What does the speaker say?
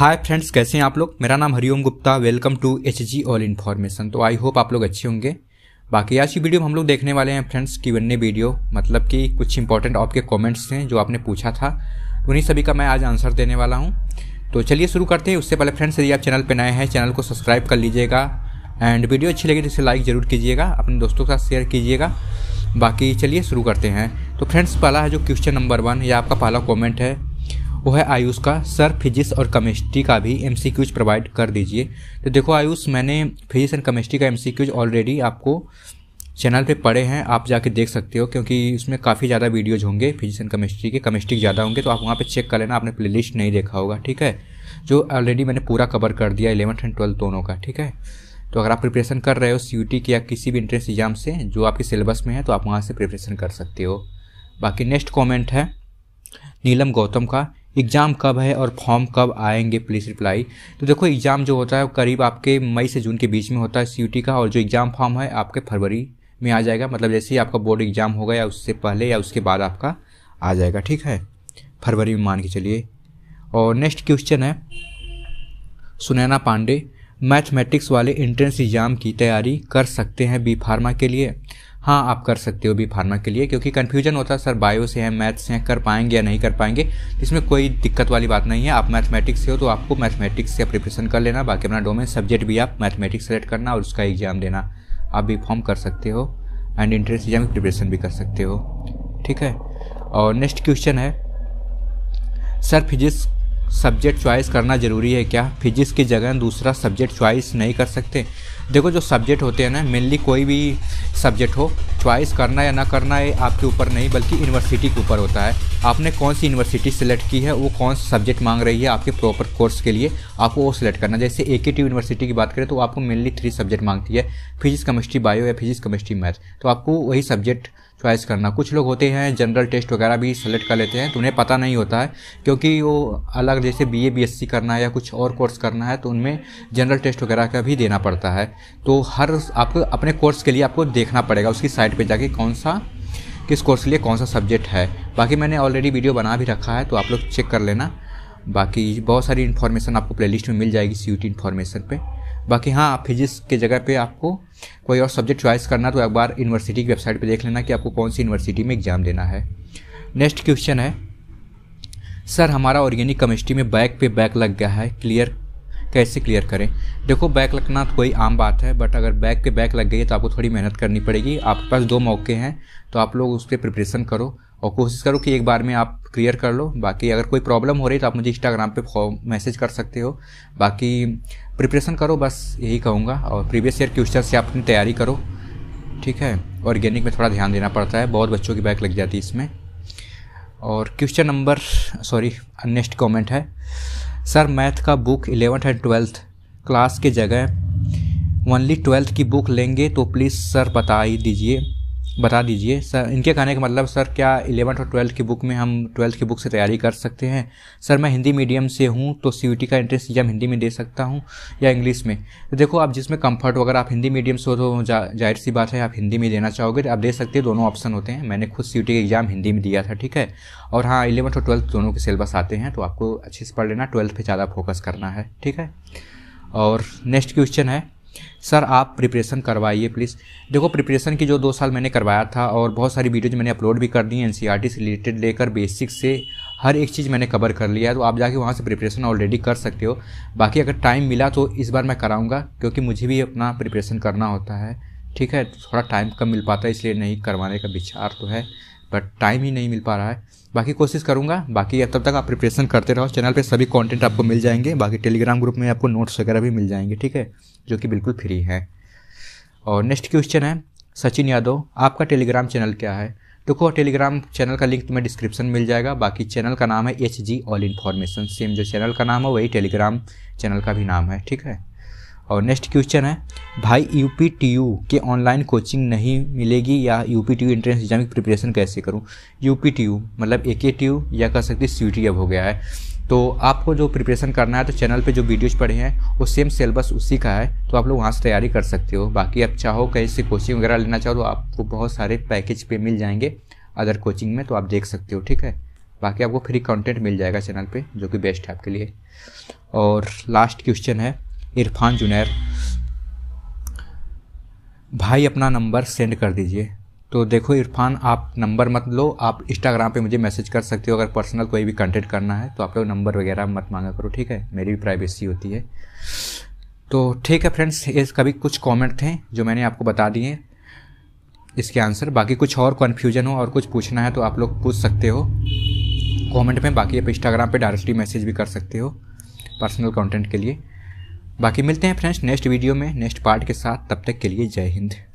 hi friends कैसे हैं आप लोग मेरा नाम Hariom Gupta welcome to H G all information तो आई होप आप लोग अच्छे होंगे बाकी आज की वीडियो में हम लोग देखने वाले हैं फ्रेंड्स की वन्य वीडियो मतलब कि कुछ इंपॉर्टेंट आपके कमेंट्स हैं जो आपने पूछा था उन्हीं सभी का मैं आज आंसर देने वाला हूँ तो चलिए शुरू करते हैं उससे पहले फ्रेंड्स यदि आप चैनल पर नए हैं चैनल को सब्सक्राइब कर लीजिएगा एंड वीडियो अच्छी लगी तो इसे लाइक ज़रूर कीजिएगा अपने दोस्तों के साथ शेयर कीजिएगा बाकी चलिए शुरू करते हैं तो फ्रेंड्स पहला है जो क्वेश्चन नंबर वन या आपका पहला कॉमेंट है वो है आयुष का सर फिजिक्स और केमिस्ट्री का भी एम प्रोवाइड कर दीजिए तो देखो आयुष मैंने फिजिक्स एंड केमिस्ट्री का एम ऑलरेडी आपको चैनल पे पढ़े हैं आप जाके देख सकते हो क्योंकि उसमें काफ़ी ज़्यादा वीडियोज होंगे फिजिक्स एंड केमिस्ट्री के केमिस्ट्री ज़्यादा होंगे तो आप वहाँ पे चेक कर लेना आपने प्लेलिस्ट नहीं देखा होगा ठीक है जो ऑलरेडी मैंने पूरा कवर कर दिया इलेवंथ एंड ट्वेल्थ दोनों का ठीक है तो अगर आप प्रिपरेशन कर रहे हो सी की या किसी भी इंट्रेंस एग्जाम से जो आपके सिलेबस में है तो आप वहाँ से प्रिपरेशन कर सकते हो बाकी नेक्स्ट कॉमेंट है नीलम गौतम का एग्ज़ाम कब है और फॉर्म कब आएंगे प्लीज़ रिप्लाई तो देखो एग्ज़ाम जो होता है वो करीब आपके मई से जून के बीच में होता है सी का और जो एग्ज़ाम फॉर्म है आपके फरवरी में आ जाएगा मतलब जैसे ही आपका बोर्ड एग्ज़ाम होगा या उससे पहले या उसके बाद आपका आ जाएगा ठीक है फरवरी में मान के चलिए और नेक्स्ट क्वेश्चन है सुनैना पांडे मैथमेटिक्स वाले एंट्रेंस एग्ज़ाम की तैयारी कर सकते हैं बी फार्मा के लिए हाँ आप कर सकते हो बी फार्मा के लिए क्योंकि कन्फ्यूजन होता है सर बायो से है मैथ्स से हैं कर पाएंगे या नहीं कर पाएंगे इसमें कोई दिक्कत वाली बात नहीं है आप मैथमेटिक्स से हो तो आपको मैथमेटिक्स से प्रिपरेशन कर लेना बाकी अपना डोमेन सब्जेक्ट भी आप मैथमेटिक्स सेलेक्ट करना और उसका एग्ज़ाम देना आप बी फॉर्म कर सकते हो एंड इंट्रेंस एग्जाम की प्रिपरेशन भी कर सकते हो ठीक है और नेक्स्ट क्वेश्चन है सर फिजिक्स सब्जेक्ट चॉइस करना ज़रूरी है क्या फिजिक्स की जगह दूसरा सब्जेक्ट चॉइस नहीं कर सकते देखो जो सब्जेक्ट होते हैं ना मेनली कोई भी सब्जेक्ट हो चॉइस करना या ना करना ये आपके ऊपर नहीं बल्कि यूनिवर्सिटी के ऊपर होता है आपने कौन सी यूनिवर्सिटी सेलेक्ट की है वो कौन सा सब्जेक्ट मांग रही है आपके प्रॉपर कोर्स के लिए आपको वो सिलेक्ट करना जैसे ए के यूनिवर्सिटी की बात करें तो आपको मेनली थ्री सब्जेक्ट मांगती है फिजिक्स केमिस्ट्री बायो या फिजिक्स केमिस्ट्री मैथ तो आपको वही सब्जेक्ट चॉइस करना कुछ लोग होते हैं जनरल टेस्ट वगैरह भी सेलेक्ट कर लेते हैं तो उन्हें पता नहीं होता है क्योंकि वो अलग जैसे B A B S C करना है या कुछ और कोर्स करना है तो उनमें जनरल टेस्ट वगैरह का भी देना पड़ता है तो हर आपको अपने कोर्स के लिए आपको देखना पड़ेगा उसकी साइड साइट पे जाके कौन सा किस कोर्स के लिए कौन सा सब्जेक्ट है बाकी मैंने ऑलरेडी वीडियो बना भी रखा है तो आप लोग चेक कर लेना बाकी बहुत सारी इन्फॉर्मेशन आपको प्ले में मिल जाएगी सी यू टी इन्फॉर्मेशन पर बाकी हाँ आप फिजिक्स के जगह पे आपको कोई और सब्जेक्ट चॉइस करना तो एक बार यूनिवर्सिटी की वेबसाइट पे देख लेना कि आपको कौन सी यूनिवर्सिटी में एग्ज़ाम देना है नेक्स्ट क्वेश्चन है सर हमारा ऑर्गेनिक केमिस्ट्री में बैक पे बैक लग गया है क्लियर कैसे क्लियर करें देखो बैक लगना तो कोई आम बात है बट अगर बैक के बैक लग गई है तो आपको थोड़ी मेहनत करनी पड़ेगी आपके पास दो मौके हैं तो आप लोग उस पर प्रिपरेशन करो और कोशिश करो कि एक बार में आप क्लियर कर लो बाकी अगर कोई प्रॉब्लम हो रही तो आप मुझे इंस्टाग्राम पर मैसेज कर सकते हो बाकी प्रिपरेशन करो बस यही कहूँगा और प्रीवियस ईयर क्वेश्चन से आप अपनी तैयारी करो ठीक है ऑर्गेनिक में थोड़ा ध्यान देना पड़ता है बहुत बच्चों की बैक लग जाती है इसमें और question number sorry next comment है सर मैथ का book eleventh and twelfth class के जगह ओनली ट्वेल्थ की बुक लेंगे तो प्लीज़ सर बता ही दीजिए बता दीजिए सर इनके कहने का मतलब सर क्या इलेवंथ और ट्वेल्थ की बुक में हम ट्वेल्थ की बुक से तैयारी कर सकते हैं सर मैं हिंदी मीडियम से हूँ तो सी का एंट्रेंस एग्जाम हिंदी में दे सकता हूँ या इंग्लिश में तो देखो आप जिसमें कंफर्ट हो अगर आप हिंदी मीडियम से हो तो जाहिर सी बात है आप हिंदी में देना चाहोगे तो आप दे सकते हैं दोनों ऑप्शन होते हैं मैंने खुद सी का एग्ज़ाम हिंदी में दिया था ठीक है और हाँ इलेवंथ और ट्वेल्थ दोनों के सिलेबस आते हैं तो आपको अच्छे से पढ़ लेना ट्वेल्थ पर ज़्यादा फोकस करना है ठीक है और नेक्स्ट क्वेश्चन है सर आप प्रिपरेशन करवाइए प्लीज़ देखो प्रिपरेशन की जो दो साल मैंने करवाया था और बहुत सारी वीडियोज मैंने अपलोड भी कर दी हैं एन e से रिलेटेड लेकर बेसिक से हर एक चीज़ मैंने कवर कर लिया है तो आप जाके वहाँ से प्रिपरेशन ऑलरेडी कर सकते हो बाकी अगर टाइम मिला तो इस बार मैं कराऊँगा क्योंकि मुझे भी अपना प्रिपरेशन करना होता है ठीक है थोड़ा टाइम कम मिल पाता है इसलिए नहीं करवाने का विचार तो है बट टाइम ही नहीं मिल पा रहा है बाकी कोशिश करूँगा बाकी तब तक आप प्रिपरेशन करते रहो चैनल पे सभी कंटेंट आपको मिल जाएंगे बाकी टेलीग्राम ग्रुप में आपको नोट्स वगैरह भी मिल जाएंगे ठीक है जो कि बिल्कुल फ्री है और नेक्स्ट क्वेश्चन है सचिन यादव आपका टेलीग्राम चैनल क्या है देखो टेलीग्राम चैनल का लिंक तुम्हें डिस्क्रिप्शन मिल जाएगा बाकी चैनल का नाम है H G all information same जो चैनल का नाम है वही टेलीग्राम चैनल का भी नाम है ठीक है और नेक्स्ट क्वेश्चन है भाई यू पी टी यू के ऑनलाइन कोचिंग नहीं मिलेगी या U P T U entrance exam की प्रिपरेशन कैसे करूँ यू पी टी यू मतलब ए के टी यू या कह सकते सी टी एफ हो गया है तो आपको जो प्रिपरेशन करना है तो चैनल पे जो वीडियोज पढ़े हैं वो सेम सिलेबस उसी का है तो आप लोग वहाँ से तैयारी कर सकते हो बाकी आप चाहो कहीं से कोचिंग वगैरह लेना चाहो तो आपको बहुत सारे पैकेज पे मिल जाएंगे अदर कोचिंग में तो आप देख सकते हो ठीक है बाकी आपको फ्री कंटेंट मिल जाएगा चैनल पे जो कि बेस्ट है आपके लिए और लास्ट क्वेश्चन है इरफान जुनैर भाई अपना नंबर सेंड कर दीजिए तो देखो इरफान आप नंबर मत लो आप इंस्टाग्राम पे मुझे मैसेज कर सकते हो अगर पर्सनल कोई भी कंटेंट करना है तो आप लोग नंबर वगैरह मत मांगा करो ठीक है मेरी भी प्राइवेसी होती है तो ठीक है फ्रेंड्स इसका भी कुछ कमेंट थे जो मैंने आपको बता दिए इसके आंसर बाकी कुछ और कन्फ्यूजन हो और कुछ पूछना है तो आप लोग पूछ सकते हो कमेंट में बाकी आप इंस्टाग्राम पे डायरेक्टली मैसेज भी कर सकते हो पर्सनल कंटेंट के लिए बाकी मिलते हैं फ्रेंड्स नेक्स्ट वीडियो में नेक्स्ट पार्ट के साथ तब तक के लिए जय हिंद